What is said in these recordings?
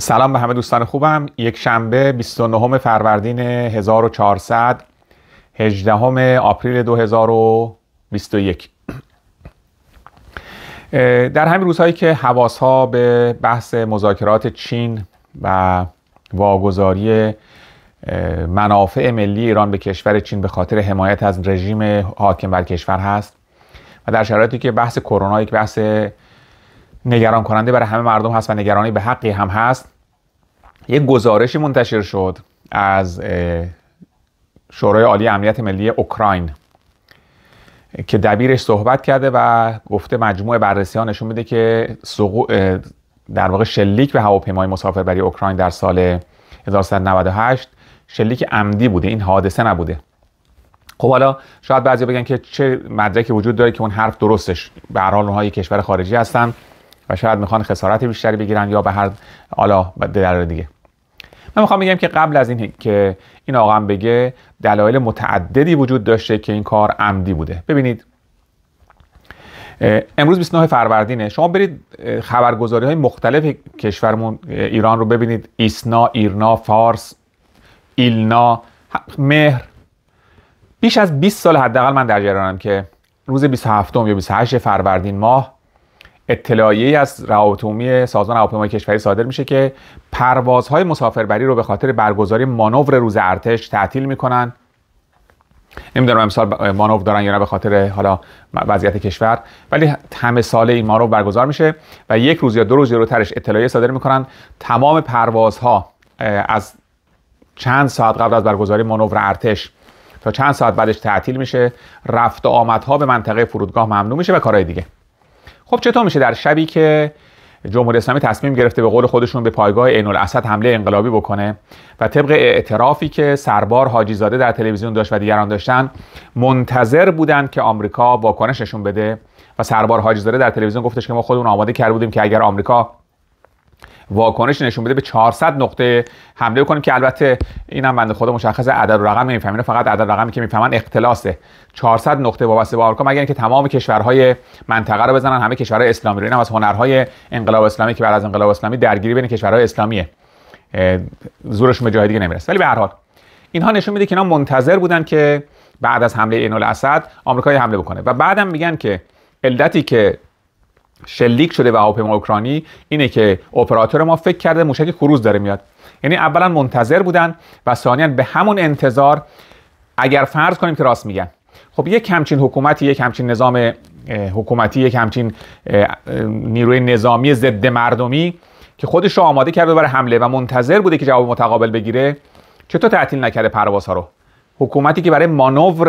سلام به همه دوستان خوبم یک شنبه 29 فروردین 1400 18 آپریل 2021 در همین روزهایی که حواس ها به بحث مذاکرات چین و واگذاری منافع ملی ایران به کشور چین به خاطر حمایت از رژیم حاکم بر کشور هست و در شرایطی که بحث کرونا یک بحث نگران کننده برای همه مردم هست و نگرانی به حقی هم هست یک گزارشی منتشر شد از شورای عالی امنیت ملی اوکراین که دبیرش صحبت کرده و گفته مجموع بررسی ها نشون میده که در واقع شلیک به هواپیمای برای اوکراین در سال 1998 شلیک عمدی بوده این حادثه نبوده خب حالا شاید بعضی بگن که چه مدرکی وجود داره که اون حرف درستش به هر حال اونها کشور خارجی هستن و شاید میخوان خسارت بیشتری بگیرن یا به هر حالا در دیگه من میخوام بگم که قبل از این که این آقا هم بگه دلایل متعددی وجود داشته که این کار عمدی بوده ببینید امروز 29 فروردینه شما برید خبرگزاری های مختلف کشورمون ایران رو ببینید ایسنا، ایرنا، فارس، ایلنا، مهر بیش از 20 سال حداقل من در جریانم که روز 27 یا 28 فروردین ماه اطلاعیه از روابط عمومی سازمان هواپیمای کشوری صادر میشه که پروازهای مسافربری رو به خاطر برگزاری مانور روز ارتش تعطیل میکنن نمیدونم امسال مانور دارن یا نه به خاطر حالا وضعیت کشور ولی همه این مانور برگزار میشه و یک روز یا دو روز جلوترش اطلاعیه صادر میکنن تمام پروازها از چند ساعت قبل از برگزاری مانور ارتش تا چند ساعت بعدش تعطیل میشه رفت و آمدها به منطقه فرودگاه ممنوع میشه و کارهای دیگه خب چطور میشه در شبی که جمهوری اسلامی تصمیم گرفته به قول خودشون به پایگاه عین الاسد حمله انقلابی بکنه و طبق اعترافی که سربار حاجی زاده در تلویزیون داشت و دیگران داشتن منتظر بودند که آمریکا واکنششون بده و سربار حاجی زاده در تلویزیون گفتش که ما خودمون آماده کرده بودیم که اگر آمریکا واکنش نشون بده به 400 نقطه حمله بکنیم که البته اینم بنده خدا مشخص عدد و رقم نمیفهمین فقط عدد رقمی که میفهمن اختلاسه 400 نقطه وابسته به آمریکا مگر اینکه تمام کشورهای منطقه رو بزنن همه کشورهای اسلامی رو اینم از هنرهای انقلاب اسلامی که بعد از انقلاب اسلامی درگیری بین کشورهای اسلامیه زورش به جای دیگه نمیرسه ولی به هر حال اینها نشون میده که اینا منتظر بودن که بعد از حمله عین الاسد آمریکا حمله بکنه و بعدم میگن که علتی که شلیک شده به هواپیما اوکراینی اینه که اپراتور ما فکر کرده موشک کروز داره میاد یعنی اولا منتظر بودن و ثانیا به همون انتظار اگر فرض کنیم که راست میگن خب یک همچین حکومتی یک همچین نظام حکومتی یک همچین نیروی نظامی ضد مردمی که خودش رو آماده کرده برای حمله و منتظر بوده که جواب متقابل بگیره چطور تعطیل نکرده پروازها رو حکومتی که برای مانور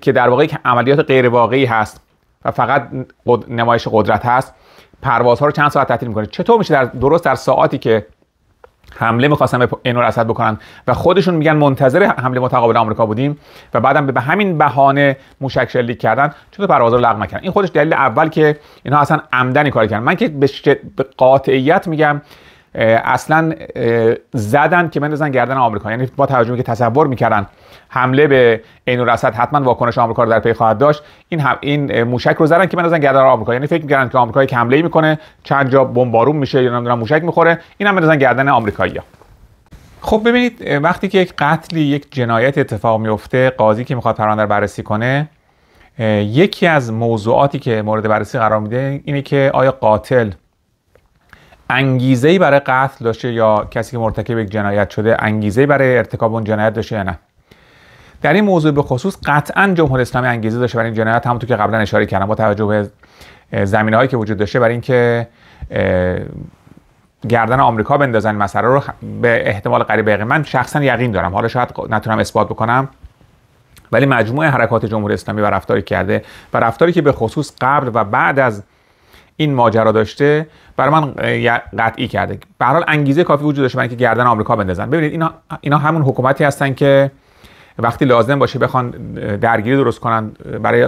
که در واقع عملیات غیر واقعی هست و فقط نمایش قدرت هست پروازها رو چند ساعت تعطیل میکنه چطور میشه در درست در ساعاتی که حمله میخواستن به انور اسد بکنن و خودشون میگن منتظر حمله متقابل آمریکا بودیم و بعدم به همین بهانه موشک شلیک کردن چطور پروازها رو لغو کردن این خودش دلیل اول که اینها اصلا عمدن این کار کردن من که به, قاطعیت میگم اصلا زدن که بندازن گردن آمریکا یعنی با توجه که تصور میکردن حمله به عین الاسد حتما واکنش آمریکا رو در پی خواهد داشت این هم این موشک رو زدن که بندازن گردن آمریکا یعنی فکر میکردن که آمریکا یک حمله میکنه چند جا بمبارون میشه یا نمیدونم موشک میخوره این هم بندازن گردن آمریکایی‌ها خب ببینید وقتی که یک قتلی یک جنایت اتفاق میفته قاضی که میخواد پرونده رو بررسی کنه یکی از موضوعاتی که مورد بررسی قرار میده اینه که آیا قاتل انگیزه ای برای قتل داشته یا کسی که مرتکب یک جنایت شده انگیزه برای ارتکاب اون جنایت داشته یا نه در این موضوع به خصوص قطعا جمهوری اسلامی انگیزه داشته برای این جنایت همونطور که قبلا اشاره کردم با توجه به زمینه هایی که وجود داشته برای اینکه گردن آمریکا بندازن مسئله رو به احتمال قریب یقین من شخصا یقین دارم حالا شاید نتونم اثبات بکنم ولی مجموعه حرکات جمهوری اسلامی و رفتاری کرده و رفتاری که به خصوص قبل و بعد از این ماجرا داشته برای من قطعی کرده به حال انگیزه کافی وجود داشته برای که گردن آمریکا بندازن ببینید اینا اینا همون حکومتی هستن که وقتی لازم باشه بخوان درگیری درست کنن برای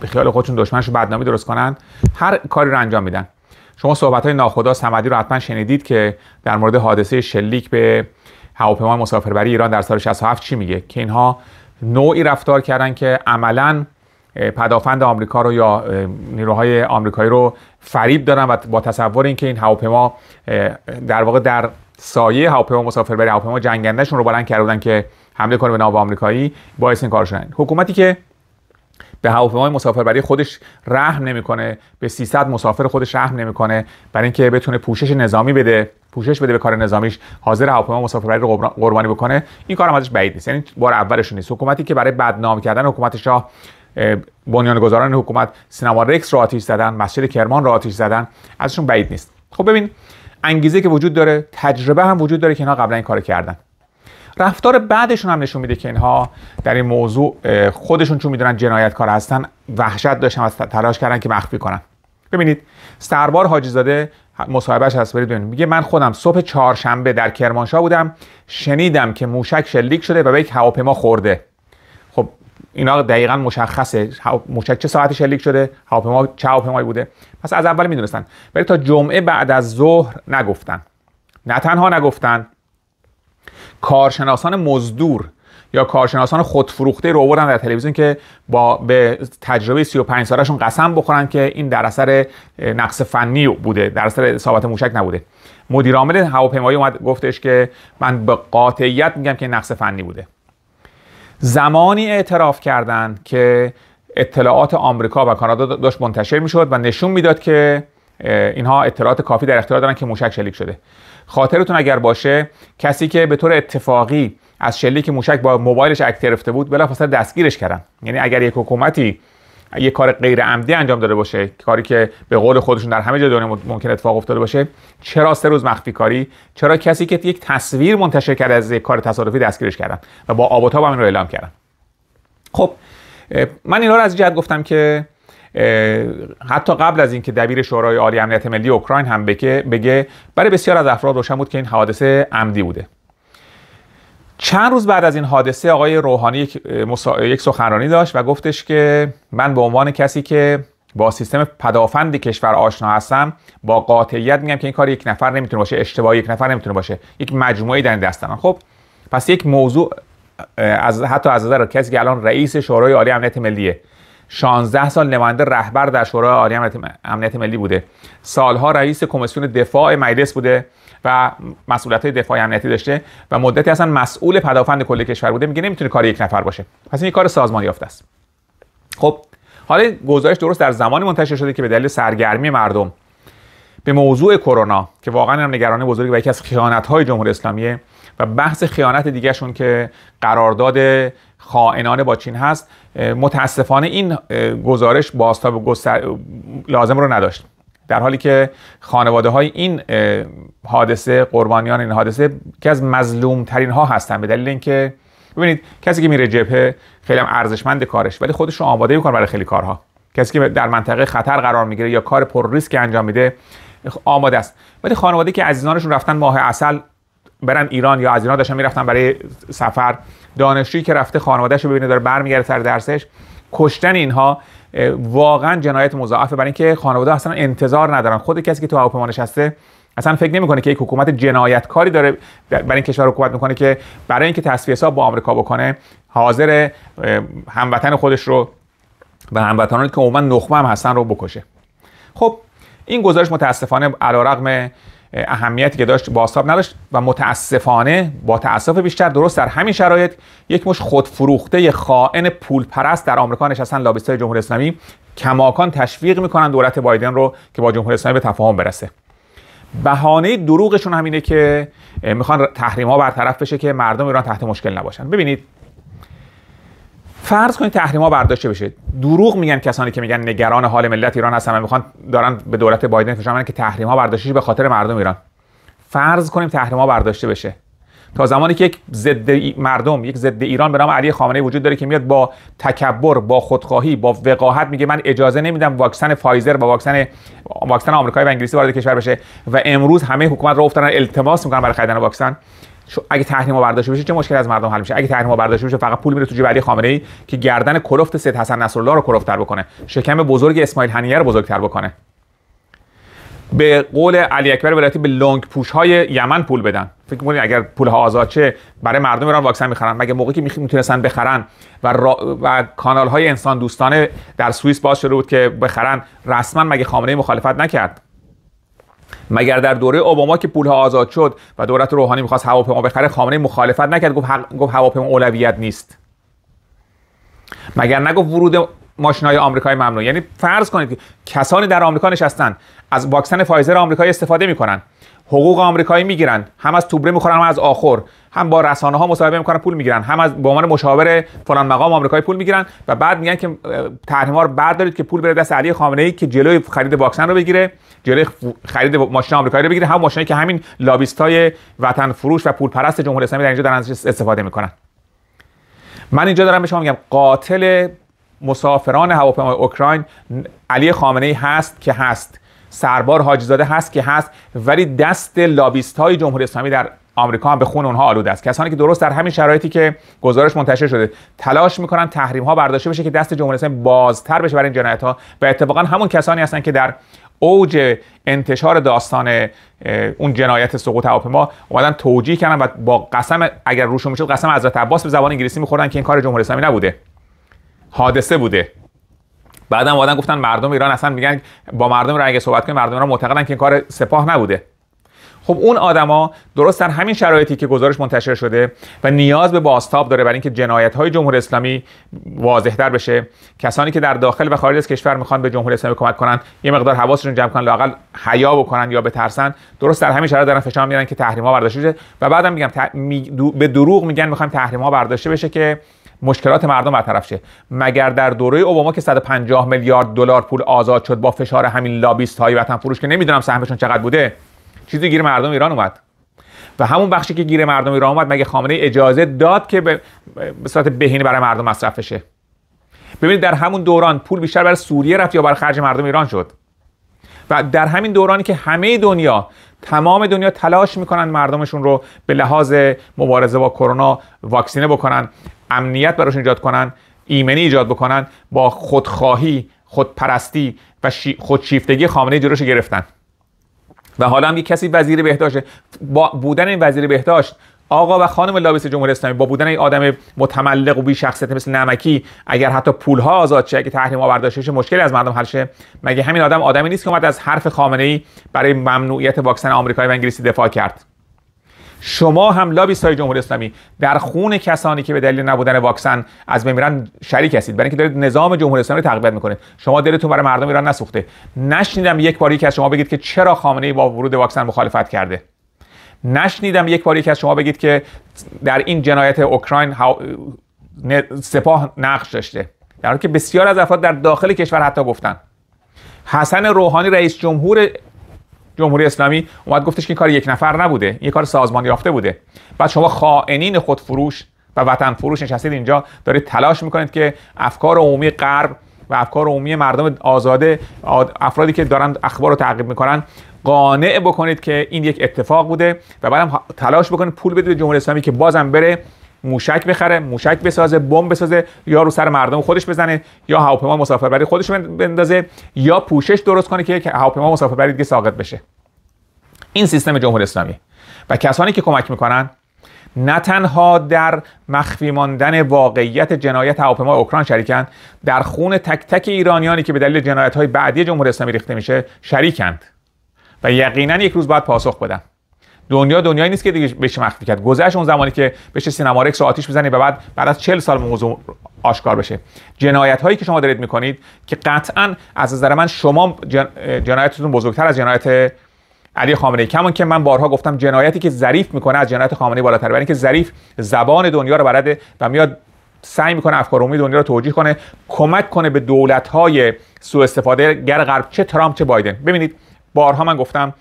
به خیال خودشون دشمنشو بدنامی درست کنن هر کاری رو انجام میدن شما صحبت های ناخدا سمدی رو حتما شنیدید که در مورد حادثه شلیک به هواپیمای مسافربری ایران در سال 67 چی میگه که اینها نوعی رفتار کردن که عملا پدافند آمریکا رو یا نیروهای آمریکایی رو فریب دادن و با تصور اینکه این هواپیما در واقع در سایه هواپیما مسافر بری هواپیما جنگندهشون رو بلند کرده که حمله کنه به ناو آمریکایی باعث این کار شدن حکومتی که به هواپیمای مسافربری خودش رحم نمیکنه به 300 مسافر خودش رحم نمیکنه برای اینکه بتونه پوشش نظامی بده پوشش بده به کار نظامیش حاضر هواپیما مسافربری رو قربانی بکنه این کار ازش بعید نیست یعنی بار اولش نیست حکومتی که برای بدنام کردن حکومت شاه گذاران حکومت سینما رکس را آتیش زدن مسجد کرمان را آتیش زدن ازشون بعید نیست خب ببین انگیزه که وجود داره تجربه هم وجود داره که اینا قبلا این کار کردن رفتار بعدشون هم نشون میده که اینها در این موضوع خودشون چون میدونن جنایتکار هستن وحشت داشتن و تلاش کردن که مخفی کنن ببینید سربار حاجی زاده مصاحبهش هست برید میگه من خودم صبح چهارشنبه در کرمانشاه بودم شنیدم که موشک شلیک شده و به یک هواپیما خورده خب اینا دقیقا مشخصه مشک چه ساعتی شلیک شده هواپیما چه هواپیمایی بوده پس از اول میدونستن ولی تا جمعه بعد از ظهر نگفتن نه تنها نگفتن کارشناسان مزدور یا کارشناسان خودفروخته رو آوردن در تلویزیون که با به تجربه 35 سالشون قسم بخورن که این در اثر نقص فنی بوده در اثر اصابت موشک نبوده مدیر عامل هواپیمایی اومد گفتش که من به قاطعیت میگم که نقص فنی بوده زمانی اعتراف کردند که اطلاعات آمریکا و کانادا داشت منتشر میشد و نشون میداد که اینها اطلاعات کافی در اختیار دارن که موشک شلیک شده خاطرتون اگر باشه کسی که به طور اتفاقی از شلیک موشک با موبایلش عکس گرفته بود بلافاصله دستگیرش کردن یعنی اگر یک حکومتی یه کار غیر عمدی انجام داده باشه کاری که به قول خودشون در همه جا دنیا ممکن اتفاق افتاده باشه چرا سه روز مخفی کاری چرا کسی که یک تصویر منتشر کرده از یک کار تصادفی دستگیرش کردن و با آب با این رو اعلام کردن خب من اینا رو از جهت گفتم که حتی قبل از اینکه دبیر شورای عالی امنیت ملی اوکراین هم بگه برای بسیار از افراد روشن بود که این حادثه عمدی بوده چند روز بعد از این حادثه آقای روحانی یک, یک سخنرانی داشت و گفتش که من به عنوان کسی که با سیستم پدافند کشور آشنا هستم با قاطعیت میگم که این کار یک نفر نمیتونه باشه اشتباه یک نفر نمیتونه باشه یک مجموعه در من خب پس یک موضوع از حتی از نظر کسی که الان رئیس شورای عالی امنیت ملیه 16 سال نماینده رهبر در شورای عالی امنیت ملی بوده سالها رئیس کمیسیون دفاع مجلس بوده و مسئولیت دفاع امنیتی داشته و مدتی اصلا مسئول پدافند کل کشور بوده میگه نمیتونه کار یک نفر باشه پس این کار سازمان یافته است خب حالا گزارش درست در زمانی منتشر شده که به دلیل سرگرمی مردم به موضوع کرونا که واقعا هم نگران بزرگی و یکی از های جمهوری اسلامیه و بحث خیانت دیگهشون که قرارداد خائنانه با چین هست متاسفانه این گزارش بازتاب گستر... لازم رو نداشت در حالی که خانواده های این حادثه قربانیان این حادثه که از مظلوم ترین ها هستن به دلیل اینکه ببینید کسی که میره جبهه خیلی هم ارزشمند کارش ولی خودش رو آماده میکنه برای خیلی کارها کسی که در منطقه خطر قرار میگیره یا کار پر ریسک انجام میده خب آماده است ولی خانواده که عزیزانشون رفتن ماه اصل برن ایران یا از ایران داشتن میرفتن برای سفر دانشجویی که رفته خانوادهش رو ببینه داره برمیگرده سر درسش کشتن اینها واقعا جنایت مضاعفه برای اینکه خانواده اصلا انتظار ندارن خود کسی که تو هواپیما نشسته اصلا فکر نمیکنه که یک حکومت جنایتکاری داره برای این کشور حکومت میکنه که برای اینکه تصفیه حساب با آمریکا بکنه حاضر هموطن خودش رو و هموطنانی که عموما نخبه هم هستن رو بکشه خب این گزارش متاسفانه علیرغم اهمیتی که داشت بازتاب نداشت و متاسفانه با تاسف بیشتر درست در همین شرایط یک مش خودفروخته خائن پرست در آمریکا نشستن لابیستای جمهوری اسلامی کماکان تشویق میکنن دولت بایدن رو که با جمهوری اسلامی به تفاهم برسه بهانه دروغشون همینه که میخوان تحریما برطرف بشه که مردم ایران تحت مشکل نباشن ببینید فرض کنید تحریما برداشته بشه دروغ میگن کسانی که میگن نگران حال ملت ایران هستن و میخوان دارن به دولت بایدن فشار که تحریما برداشته به خاطر مردم ایران فرض کنیم تحریما برداشته بشه تا زمانی که یک ضد مردم یک ضد ایران به نام علی ای وجود داره که میاد با تکبر با خودخواهی با وقاحت میگه من اجازه نمیدم واکسن فایزر و واکسن واکسن آمریکایی و انگلیسی وارد کشور بشه و امروز همه حکومت رو افتادن التماس میکنن برای خریدن واکسن اگه تحریم برداشته بشه چه مشکلی از مردم حل میشه اگه تحریم برداشته بشه فقط پول میره تو جیب علی خامنه ای که گردن کلفت سید حسن نصرالله رو کرفتر بکنه شکم بزرگ اسماعیل هنیه رو بزرگتر بکنه به قول علی اکبر ولایتی به لونگ پوش های یمن پول بدن فکر می‌کنید اگر پول ها آزاد چه برای مردم ایران واکسن میخرن مگه موقعی که میتونستن بخرن و, و کانال های انسان دوستانه در سوئیس باز شده بود که بخرن رسما مگه خامنه مخالفت نکرد مگر در دوره اوباما که پولها آزاد شد و دولت روحانی میخواست هواپیما بخره خامنه مخالفت نکرد گفت, حق... گفت هواپیما اولویت نیست مگر نگفت ورود های آمریکایی ممنوع یعنی فرض کنید که کسانی در آمریکا نشستن از واکسن فایزر آمریکایی استفاده میکنن حقوق آمریکایی میگیرن هم از توبره میخورن هم از آخر هم با رسانه ها مصاحبه میکنن پول میگیرن هم از به عنوان مشاور فلان مقام آمریکایی پول میگیرن و بعد میگن که ها رو بردارید که پول بره دست علی خامنه ای که جلوی خرید باکسن رو بگیره جلوی خرید ماشین آمریکایی رو بگیره هم ماشینی که همین لابیستای وطن فروش و پول پرست جمهوری اسلامی در اینجا دارن استفاده میکنن من اینجا دارم به شما میگم قاتل مسافران هواپیمای اوکراین علی خامنه ای هست که هست سربار حاجی زاده هست که هست ولی دست لابیست های جمهوری اسلامی در آمریکا هم به خون اونها آلوده است کسانی که درست در همین شرایطی که گزارش منتشر شده تلاش میکنن تحریم ها برداشته بشه که دست جمهوری اسلامی بازتر بشه برای این جنایت ها و اتفاقا همون کسانی هستند که در اوج انتشار داستان اون جنایت سقوط هواپیما اومدن توجیه کردن و با قسم اگر روشون میشد قسم حضرت عباس به زبان انگلیسی میخوردن که این کار جمهوری اسلامی نبوده حادثه بوده بعدم اومدن گفتن مردم ایران اصلا میگن با مردم رنگ صحبت کنیم مردم ایران معتقدن که این کار سپاه نبوده خب اون آدما درست در همین شرایطی که گزارش منتشر شده و نیاز به باستاب داره برای اینکه جنایت های جمهوری اسلامی واضحتر بشه کسانی که در داخل و خارج از کشور میخوان به جمهوری اسلامی کمک کنن یه مقدار حواسشون جمع کنن لاقل حیا بکنن یا بترسن درست در همین شرایط دارن فشار میارن که تحریما برداشته بشه و بعدم میگم به دروغ میگن میخوایم تحریما برداشته بشه که مشکلات مردم برطرف شه مگر در دوره اوباما که 150 میلیارد دلار پول آزاد شد با فشار همین لابیست های وطن فروش که نمیدونم سهمشون چقدر بوده چیزی گیر مردم ایران اومد و همون بخشی که گیر مردم ایران اومد مگه خامنه اجازه داد که به صورت بهینه برای مردم مصرف شه. ببینید در همون دوران پول بیشتر برای سوریه رفت یا برای خرج مردم ایران شد و در همین دورانی که همه دنیا تمام دنیا تلاش میکنن مردمشون رو به لحاظ مبارزه با کرونا واکسینه بکنن امنیت براشون ایجاد کنن ایمنی ایجاد بکنن با خودخواهی خودپرستی و خودشیفتگی خامنه جلوش گرفتن و حالا هم یک کسی وزیر بهداشت با بودن این وزیر بهداشت آقا و خانم لابس جمهوری اسلامی با بودن این آدم متملق و بی مثل نمکی اگر حتی پولها آزاد شه که تحریم ها شه مشکلی از مردم حل مگه همین آدم آدمی نیست که اومد از حرف خامنه ای برای ممنوعیت واکسن آمریکایی و انگلیسی دفاع کرد شما هم سای جمهوری اسلامی در خون کسانی که به دلیل نبودن واکسن از بمیرن شریک هستید برای اینکه دارید نظام جمهوری اسلامی رو تقویت میکنید شما دلتون برای مردم ایران نسوخته نشنیدم یک باری که از شما بگید که چرا خامنه ای با ورود واکسن مخالفت کرده نشنیدم یک باری که از شما بگید که در این جنایت اوکراین سپاه نقش داشته در حالی که بسیار از افراد در داخل کشور حتی گفتن حسن روحانی رئیس جمهور جمهوری اسلامی اومد گفتش که این کار یک نفر نبوده این کار سازمان یافته بوده بعد شما خائنین خودفروش و وطن فروش نشستید اینجا دارید تلاش میکنید که افکار عمومی غرب و افکار عمومی مردم آزاده افرادی که دارن اخبار رو تعقیب میکنن قانع بکنید که این یک اتفاق بوده و بعدم تلاش بکنید پول بدید به جمهوری اسلامی که بازم بره موشک بخره موشک بسازه بمب بسازه یا رو سر مردم خودش بزنه یا هواپیما مسافربری خودش بندازه یا پوشش درست کنه که هواپیما مسافربری دیگه ساقط بشه این سیستم جمهوری اسلامی و کسانی که کمک میکنن نه تنها در مخفی ماندن واقعیت جنایت هواپیما اوکراین شریکند در خون تک تک ایرانیانی که به دلیل جنایت های بعدی جمهوری اسلامی ریخته میشه شریکند و یقینا یک روز باید پاسخ بدن دنیا دنیایی نیست که دیگه بشه مخفی کرد گذشت اون زمانی که بشه سینما رکس آتیش بزنی و بعد بعد از 40 سال موضوع آشکار بشه جنایت هایی که شما دارید میکنید که قطعا از نظر من شما جنایتتون بزرگتر از جنایت علی خامنه ای که من بارها گفتم جنایتی که ظریف میکنه از جنایت خامنه ای بالاتر برای یعنی ظریف زبان دنیا رو بلده و میاد سعی میکنه افکار عمومی دنیا رو توجیه کنه کمک کنه به دولت های سوء استفاده گر غرب چه ترامپ چه بایدن ببینید بارها من گفتم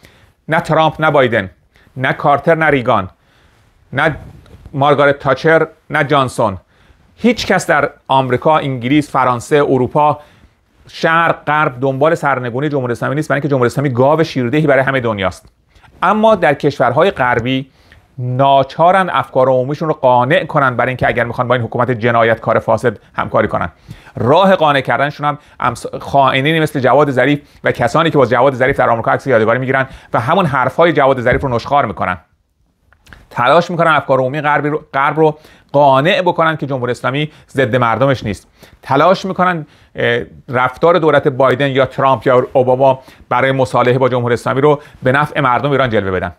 نه ترامپ نه بایدن نه کارتر نه ریگان نه مارگارت تاچر نه جانسون هیچ کس در آمریکا، انگلیس، فرانسه، اروپا، شرق، غرب دنبال سرنگونی جمهوری اسلامی نیست برای اینکه جمهوری اسلامی گاو شیردهی برای همه دنیاست. اما در کشورهای غربی ناچارن افکار عمومیشون رو قانع کنن برای اینکه اگر میخوان با این حکومت جنایت کار فاسد همکاری کنن راه قانع کردنشون هم خائنینی مثل جواد ظریف و کسانی که با جواد ظریف در آمریکا عکس یادگاری میگیرن و همون حرفهای جواد ظریف رو نشخار میکنن تلاش میکنن افکار عمومی غرب رو, غرب رو قانع بکنن که جمهوری اسلامی ضد مردمش نیست تلاش میکنن رفتار دولت بایدن یا ترامپ یا اوباما برای مصالحه با جمهوری اسلامی رو به نفع مردم ایران جلوه بدن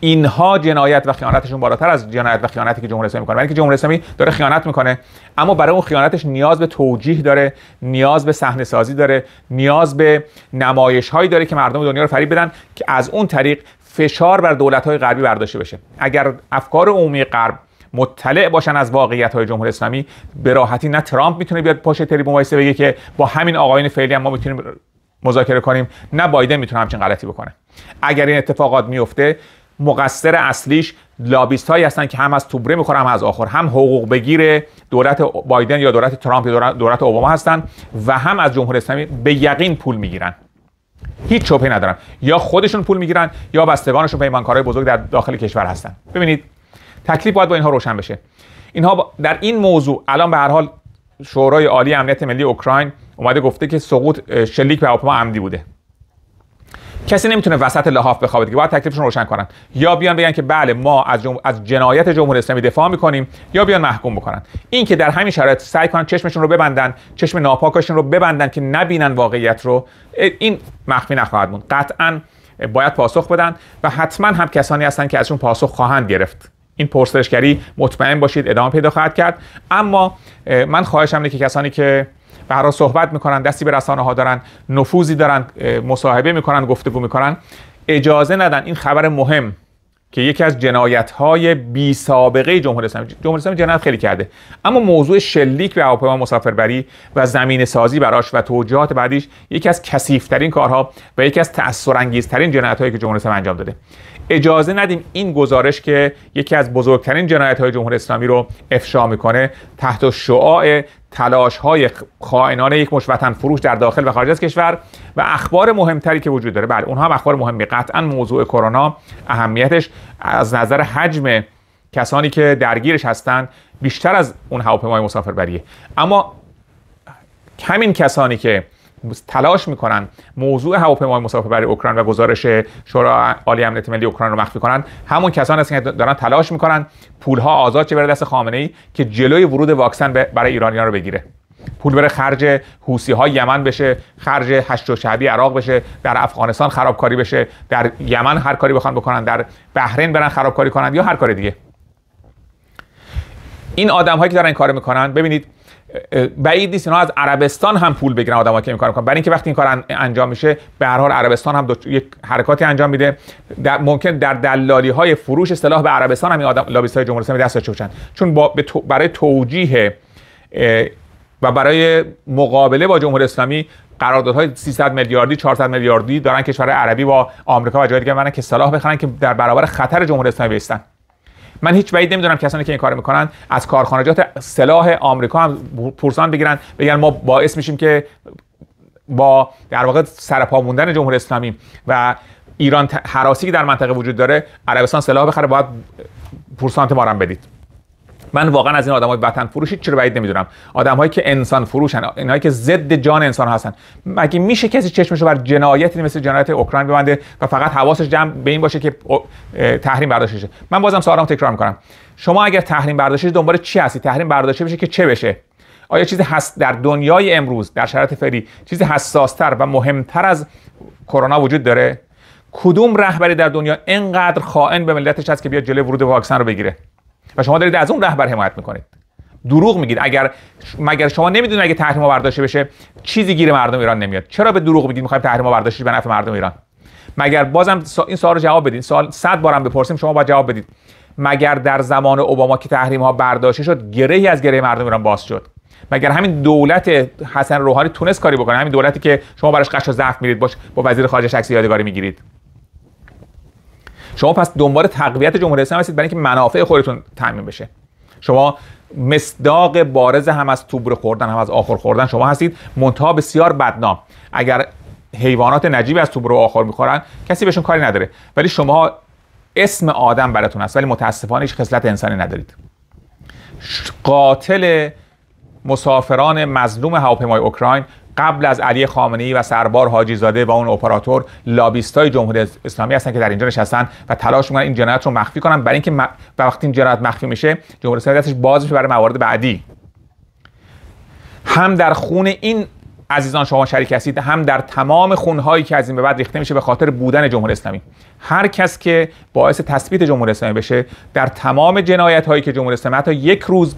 اینها جنایت و خیانتشون بالاتر از جنایت و خیانتی که جمهوری اسلامی میکنه ولی که جمهوری اسلامی داره خیانت میکنه اما برای اون خیانتش نیاز به توجیه داره نیاز به صحنه سازی داره نیاز به نمایش هایی داره که مردم دنیا رو فریب بدن که از اون طریق فشار بر دولت های غربی برداشته بشه اگر افکار عمومی غرب مطلع باشن از واقعیت های جمهوری اسلامی به راحتی نه ترامپ میتونه بیاد پشت تریبون وایسه بگه که با همین آقایون فعلی هم ما میتونیم مذاکره کنیم نه بایدن میتونه همچین غلطی بکنه اگر این اتفاقات میفته مقصر اصلیش لابیست هایی هستن که هم از توبره میخورن هم از آخر هم حقوق بگیر دولت بایدن یا دولت ترامپ یا دولت اوباما هستن و هم از جمهوری اسلامی به یقین پول میگیرن هیچ شبه ندارن یا خودشون پول میگیرن یا بستگانشون پیمانکارای بزرگ در داخل کشور هستن ببینید تکلیف باید با اینها روشن بشه اینها در این موضوع الان به هر حال شورای عالی امنیت ملی اوکراین اومده گفته که سقوط شلیک به هواپیما عمدی بوده کسی نمیتونه وسط لحاف بخوابه دیگه باید تکلیفشون روشن کنن یا بیان بگن که بله ما از, از جنایت جمهوری اسلامی دفاع میکنیم یا بیان محکوم بکنن این که در همین شرایط سعی کنن چشمشون رو ببندن چشم ناپاکشون رو ببندن که نبینن واقعیت رو این مخفی نخواهد بود. قطعا باید پاسخ بدن و حتما هم کسانی هستند که ازشون پاسخ خواهند گرفت این پرسشگری مطمئن باشید ادامه پیدا خواهد کرد اما من خواهشم که کسانی که برای صحبت میکنن دستی به رسانه ها دارن نفوذی دارن مصاحبه میکنن گفتگو میکنن اجازه ندن این خبر مهم که یکی از جنایت های بی سابقه جمهوری اسلامی جمهوری اسلامی جنایت خیلی کرده اما موضوع شلیک به هواپیما مسافربری و زمین سازی براش و توجهات بعدیش یکی از ترین کارها و یکی از ترین جنایت هایی که جمهوری اسلامی انجام داده اجازه ندیم این گزارش که یکی از بزرگترین جنایت های جمهوری اسلامی رو افشا میکنه تحت شعاع تلاش های خائنان یک مش فروش در داخل و خارج از کشور و اخبار مهمتری که وجود داره بله اونها هم اخبار مهمی قطعا موضوع کرونا اهمیتش از نظر حجم کسانی که درگیرش هستن بیشتر از اون هواپیمای مسافربریه اما همین کسانی که تلاش میکنن موضوع هواپیمای مسافر برای اوکراین و گزارش شورای عالی امنیت ملی اوکراین رو مخفی کنن همون کسان هستن که دارن تلاش میکنن پولها آزاد چه بره دست خامنه ای که جلوی ورود واکسن برای ایرانیان رو بگیره پول بره خرج حوسی ها یمن بشه خرج هشت و عراق بشه در افغانستان خرابکاری بشه در یمن هر کاری بخوان بکنن در بحرین برن خرابکاری کنن یا هر کار دیگه این آدم هایی که دارن این کار میکنن ببینید بعید نیست اینا از عربستان هم پول بگیرن آدمایی که این کار میکنن برای اینکه وقتی این کار انجام میشه به هر حال عربستان هم یک حرکاتی انجام میده در ممکن در دلالی های فروش سلاح به عربستان هم این آدم لابیست های جمهوری اسلامی دست داشته چون با برای توجیه و برای مقابله با جمهوری اسلامی قراردادهای 300 میلیاردی 400 میلیاردی دارن کشور عربی با آمریکا و جای دیگه که سلاح بخرن که در برابر خطر جمهوری اسلامی من هیچ بعید نمیدونم کسانی که این کار میکنن از کارخانجات سلاح آمریکا هم پرسان بگیرن بگن ما باعث میشیم که با در واقع سرپا موندن جمهوری اسلامی و ایران حراسی که در منطقه وجود داره عربستان سلاح بخره باید پورسانت ما بدید من واقعا از این های وطن فروشی چه بعید نمیدونم هایی که انسان فروشن اینایی که ضد جان انسان هستن مگه میشه کسی چشمشو بر جنایتی مثل جنایت اوکراین ببنده و فقط حواسش جمع به این باشه که تحریم برداشته شه من بازم سوالمو تکرار میکنم شما اگر تحریم برداشته دنبال چی هستی تحریم برداشته بشه که چه بشه آیا چیزی هست در دنیای امروز در شرایط فعلی چیزی حساستر و مهمتر از کرونا وجود داره کدوم رهبری در دنیا اینقدر خائن به ملتش هست که بیاد جلوی ورود واکسن رو بگیره و شما دارید از اون رهبر حمایت میکنید دروغ میگید اگر مگر شما نمیدونید اگه ها برداشته بشه چیزی گیر مردم ایران نمیاد چرا به دروغ میگید میخوایم ها برداشته به نفع مردم ایران مگر بازم این سوال رو جواب بدید سوال 100 بارم بپرسیم شما باید جواب بدید مگر در زمان اوباما که تحریم ها برداشته شد گرهی از گره مردم ایران باز شد مگر همین دولت حسن روحانی تونست کاری بکنه همین دولتی که شما براش قش و ضعف میرید باش با وزیر خارجه عکس یادگاری میگیرید شما پس دنبال تقویت جمهوری اسلامی هستید برای اینکه منافع خودتون تامین بشه شما مصداق بارز هم از توبر خوردن هم از آخر خوردن شما هستید منتها بسیار بدنام اگر حیوانات نجیب از توبر و آخر میخورن کسی بهشون کاری نداره ولی شما اسم آدم براتون هست ولی متاسفانه هیچ خصلت انسانی ندارید قاتل مسافران مظلوم هواپیمای اوکراین قبل از علی ای و سربار حاجی زاده و اون اپراتور لابیستای جمهوری اسلامی هستن که در اینجا نشستن و تلاش میکنن این جنایت رو مخفی کنن برای اینکه وقتی این جنایت مخفی میشه جمهوری اسلامی دستش باز میشه برای موارد بعدی هم در خون این عزیزان شما شریک هستید هم در تمام خونهایی که از این به بعد ریخته میشه به خاطر بودن جمهوری اسلامی هر کس که باعث تثبیت جمهوری اسلامی بشه در تمام جنایت هایی که جمهوری اسلامی تا یک روز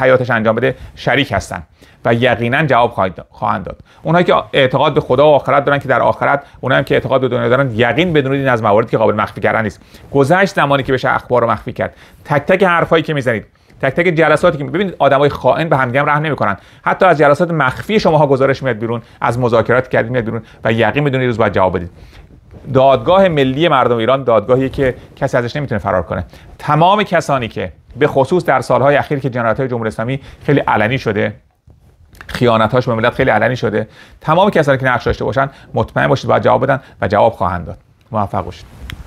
حیاتش انجام بده شریک هستن و یقینا جواب خواهند داد اونهایی که اعتقاد به خدا و آخرت دارن که در آخرت اونایی که اعتقاد به دنیا دارن یقین بدونید این از مواردی که قابل مخفی کردن نیست گذشت زمانی که بشه اخبار رو مخفی کرد تک تک حرفایی که میزنید تک تک جلساتی که ببینید آدمای خائن به همدیگه رحم نمیکنن حتی از جلسات مخفی شماها گزارش میاد بیرون از مذاکرات کردید میاد بیرون و یقین بدونید روز بعد جواب بدید دادگاه ملی مردم ایران دادگاهی که کسی ازش نمیتونه فرار کنه تمام کسانی که به خصوص در سالهای اخیر که جنایات های جمهوری اسلامی خیلی علنی شده خیانتهاش به ملت خیلی علنی شده تمام کسانی که نقش داشته باشن مطمئن باشید باید جواب بدن و جواب خواهند داد موفق باشید